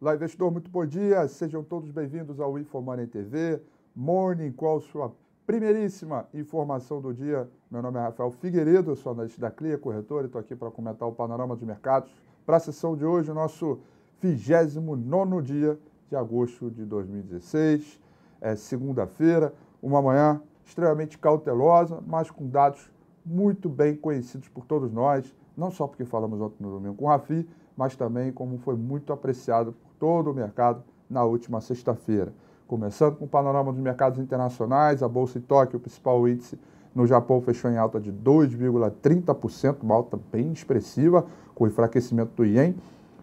Olá, investidor, muito bom dia. Sejam todos bem-vindos ao InfoMoney TV. Morning, qual sua primeiríssima informação do dia? Meu nome é Rafael Figueiredo, sou analista da Clia Corretora e estou aqui para comentar o panorama de mercados para a sessão de hoje, nosso 29 dia de agosto de 2016, é segunda-feira, uma manhã extremamente cautelosa, mas com dados muito bem conhecidos por todos nós, não só porque falamos ontem no domingo com o Rafi, mas também como foi muito apreciado por todo o mercado na última sexta-feira. Começando com o panorama dos mercados internacionais, a Bolsa em Tóquio, o principal índice no Japão, fechou em alta de 2,30%, uma alta bem expressiva, com o enfraquecimento do Yen,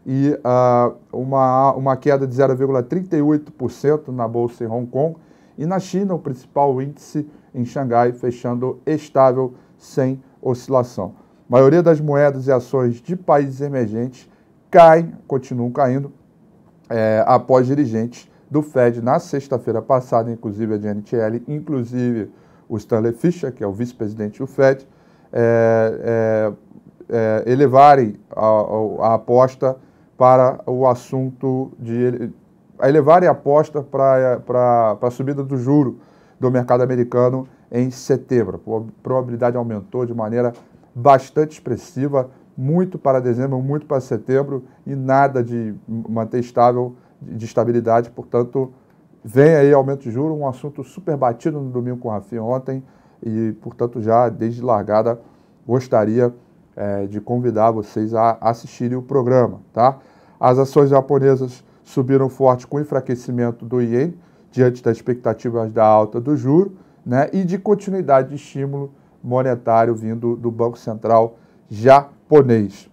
e uh, uma, uma queda de 0,38% na Bolsa em Hong Kong. E na China, o principal índice em Xangai, fechando estável, sem oscilação. A maioria das moedas e ações de países emergentes caem, continuam caindo, é, após dirigentes do Fed na sexta-feira passada, inclusive a Janet Yellen, inclusive o Stanley Fischer, que é o vice-presidente do Fed, é, é, é, elevarem a, a, a, aposta para o assunto de elevarem a aposta para, para a subida do juro do mercado americano em setembro. A probabilidade aumentou de maneira bastante expressiva muito para dezembro, muito para setembro e nada de manter estável, de estabilidade. Portanto, vem aí aumento de juros, um assunto super batido no domingo com o Rafinha ontem e, portanto, já desde largada gostaria é, de convidar vocês a assistirem o programa, tá? As ações japonesas subiram forte com o enfraquecimento do iene diante das expectativas da alta do juro, né? E de continuidade de estímulo monetário vindo do Banco Central já japonês.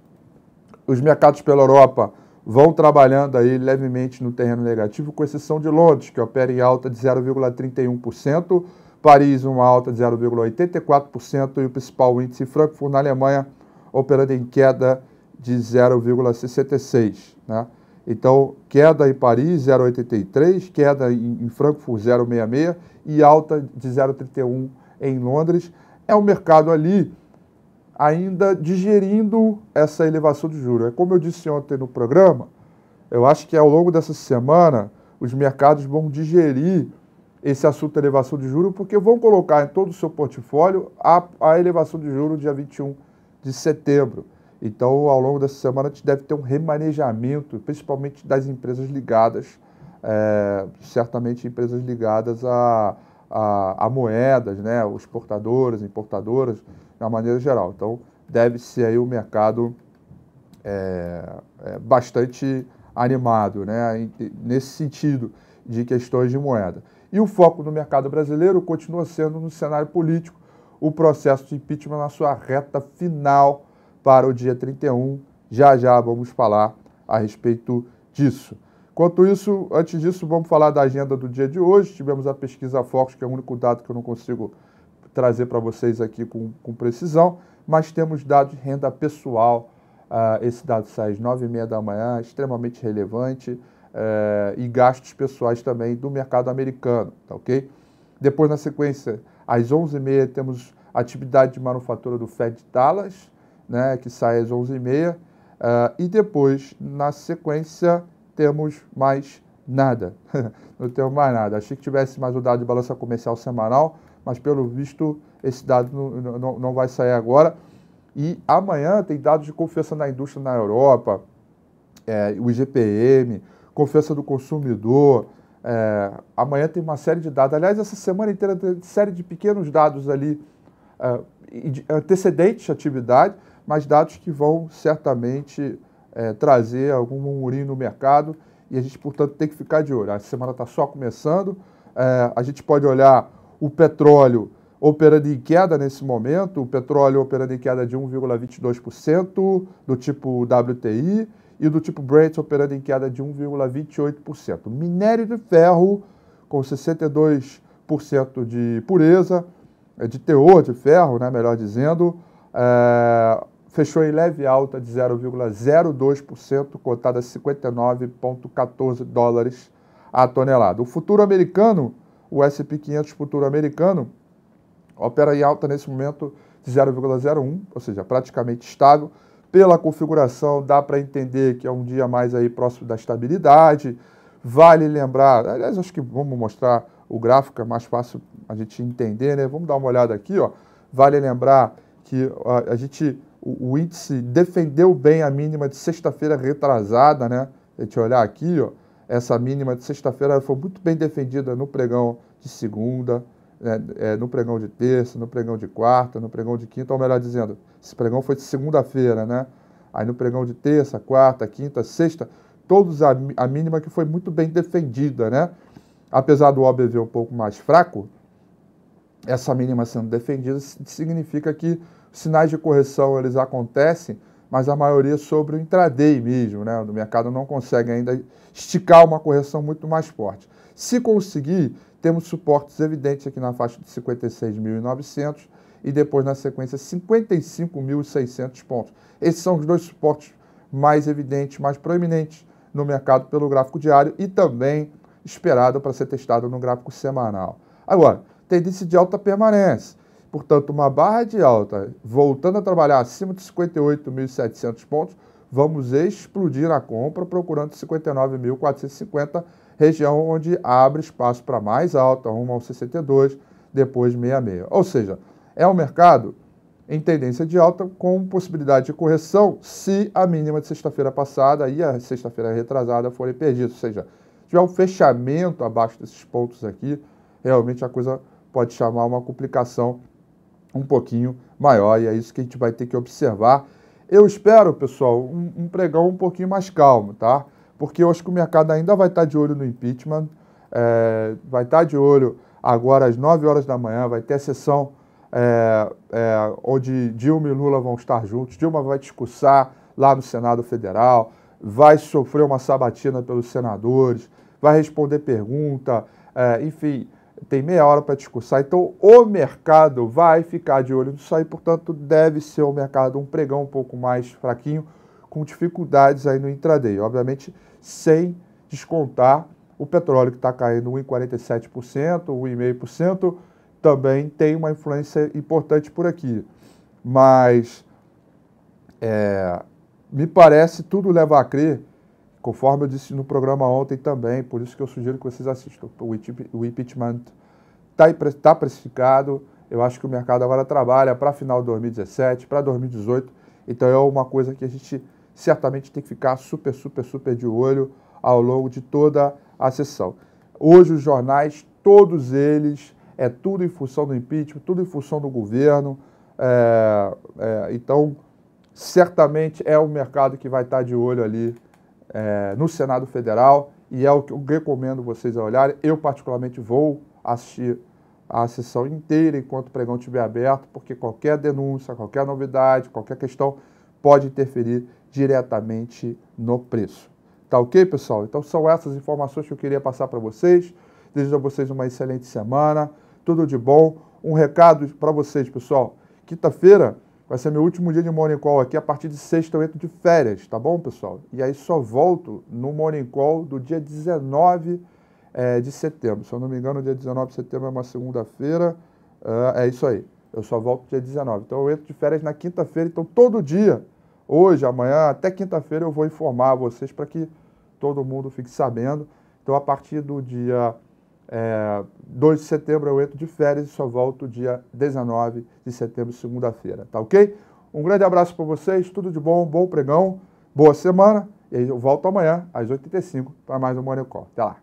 Os mercados pela Europa vão trabalhando aí levemente no terreno negativo, com exceção de Londres, que opera em alta de 0,31%, Paris uma alta de 0,84% e o principal índice Frankfurt na Alemanha operando em queda de 0,66, né? Então, queda em Paris 0,83, queda em Frankfurt 0,66 e alta de 0,31 em Londres. É um mercado ali ainda digerindo essa elevação de juros. É como eu disse ontem no programa, eu acho que ao longo dessa semana os mercados vão digerir esse assunto da elevação de juros, porque vão colocar em todo o seu portfólio a, a elevação de juros dia 21 de setembro. Então, ao longo dessa semana, a gente deve ter um remanejamento, principalmente das empresas ligadas, é, certamente empresas ligadas a, a, a moedas, né, Exportadoras, importadoras, da maneira geral. Então, deve ser aí o mercado é, é bastante animado, né, nesse sentido de questões de moeda. E o foco do mercado brasileiro continua sendo no cenário político, o processo de impeachment na sua reta final para o dia 31. Já já vamos falar a respeito disso. Enquanto isso, antes disso, vamos falar da agenda do dia de hoje. Tivemos a pesquisa Fox, que é o único dado que eu não consigo trazer para vocês aqui com, com, precisão, mas temos dados de renda pessoal. Uh, esse dado sai às 9h30 da manhã, extremamente relevante, uh, e gastos pessoais também do mercado americano, tá ok? Depois, na sequência, às 11h30, temos atividade de manufatura do Fed Dallas, né, que sai às 11h30, uh, ah, e depois, na sequência, temos mais nada. Não temos mais nada. Achei que tivesse mais o dado de balança comercial semanal, mas pelo visto esse dado não, não, não vai sair agora. E amanhã tem dados de confiança na indústria na Europa, é, o IGPM, confiança do consumidor. É, amanhã tem uma série de dados. Aliás, essa semana inteira tem série de pequenos dados ali, é, antecedentes à atividade, mas dados que vão certamente é, trazer algum murinho no mercado e a gente, portanto, tem que ficar de olho. A semana está só começando. É, a gente pode olhar o petróleo operando em queda nesse momento, o petróleo operando em queda de 1,22% do tipo WTI e do tipo Brent operando em queda de 1,28%. Minério de ferro com 62% de pureza, é, de teor de ferro, né, melhor dizendo, é, fechou em leve alta de 0,02%, cotada a 59,14 dólares a tonelada. O futuro americano o S&P 500 futuro americano opera em alta nesse momento de 0,01, ou seja, praticamente estável. Pela configuração, dá para entender que é um dia mais aí próximo da estabilidade. Vale lembrar, aliás, acho que vamos mostrar o gráfico, é mais fácil a gente entender, né? Vamos dar uma olhada aqui, ó. Vale lembrar que a, a gente, o, o, índice defendeu bem a mínima de sexta-feira retrasada, né? A gente olhar aqui, ó, essa mínima de sexta-feira foi muito bem defendida no pregão de segunda, né, é, no pregão de terça, no pregão de quarta, no pregão de quinta, ou melhor dizendo, esse pregão foi de segunda-feira, né? Aí no pregão de terça, quarta, quinta, sexta, todos a, a mínima que foi muito bem defendida, né? Apesar do OBV um pouco mais fraco, essa mínima sendo defendida significa que sinais de correção eles acontecem mas a maioria sobre o intraday mesmo, né? O mercado não consegue ainda esticar uma correção muito mais forte. Se conseguir, temos suportes evidentes aqui na faixa de 56.900 e depois na sequência 55.600 pontos. Esses são os dois suportes mais evidentes, mais proeminentes no mercado pelo gráfico diário e também esperado para ser testado no gráfico semanal. Agora, tendência de alta permanece. Portanto, uma barra de alta voltando a trabalhar acima de 58.700 pontos, vamos explodir a compra procurando 59.450, região onde abre espaço para mais alta, rumo ao 62, depois 66. Ou seja, é um mercado em tendência de alta com possibilidade de correção se a mínima de sexta-feira passada e a sexta-feira retrasada forem perdidas. Ou seja, tiver um fechamento abaixo desses pontos aqui, realmente a coisa pode chamar uma complicação um pouquinho maior e é isso que a gente vai ter que observar. Eu espero, pessoal, um, um pregão um pouquinho mais calmo, tá? Porque eu acho que o mercado ainda vai estar tá de olho no impeachment, é, vai estar tá de olho agora às 9 horas da manhã, vai ter a sessão é, é, onde Dilma e Lula vão estar juntos. Dilma vai discursar lá no Senado Federal, vai sofrer uma sabatina pelos senadores, vai responder pergunta, é, enfim, tem meia hora para discursar. Então, o mercado vai ficar de olho nisso aí, portanto, deve ser o mercado um pregão um pouco mais fraquinho, com dificuldades aí no intraday. Obviamente, sem descontar o petróleo que está caindo 1,47%, 1,5%, também tem uma influência importante por aqui. Mas, é, me parece, tudo leva a crer Conforme eu disse no programa ontem também, por isso que eu sugiro que vocês assistam. O impeachment está tá precificado. Eu acho que o mercado agora trabalha para final de 2017, para 2018. Então é uma coisa que a gente certamente tem que ficar super, super, super de olho ao longo de toda a sessão. Hoje os jornais, todos eles, é tudo em função do impeachment, tudo em função do governo. É, é, então, certamente é um mercado que vai estar tá de olho ali é, no Senado Federal e é o que eu recomendo vocês a olharem. Eu, particularmente, vou assistir a sessão inteira enquanto o pregão estiver aberto, porque qualquer denúncia, qualquer novidade, qualquer questão pode interferir diretamente no preço. Tá ok, pessoal? Então são essas informações que eu queria passar para vocês. Desejo a vocês uma excelente semana, tudo de bom. Um recado para vocês, pessoal. Quinta-feira Vai ser meu último dia de Morning Call aqui. A partir de sexta eu entro de férias, tá bom, pessoal? E aí só volto no Morning Call do dia 19 é, eh, de setembro. Se eu não me engano, dia 19 de setembro é uma segunda-feira. Uh, é isso aí. Eu só volto dia 19. Então eu entro de férias na quinta-feira. Então todo dia, hoje, amanhã, até quinta-feira, eu vou informar vocês para que todo mundo fique sabendo. Então a partir do dia é, 2 de setembro eu entro de férias e só volto dia 19 de setembro, segunda-feira, tá ok? Um grande abraço para vocês, tudo de bom, bom pregão, boa semana. E eu volto amanhã às 8h35 para mais um Monecó. Até lá!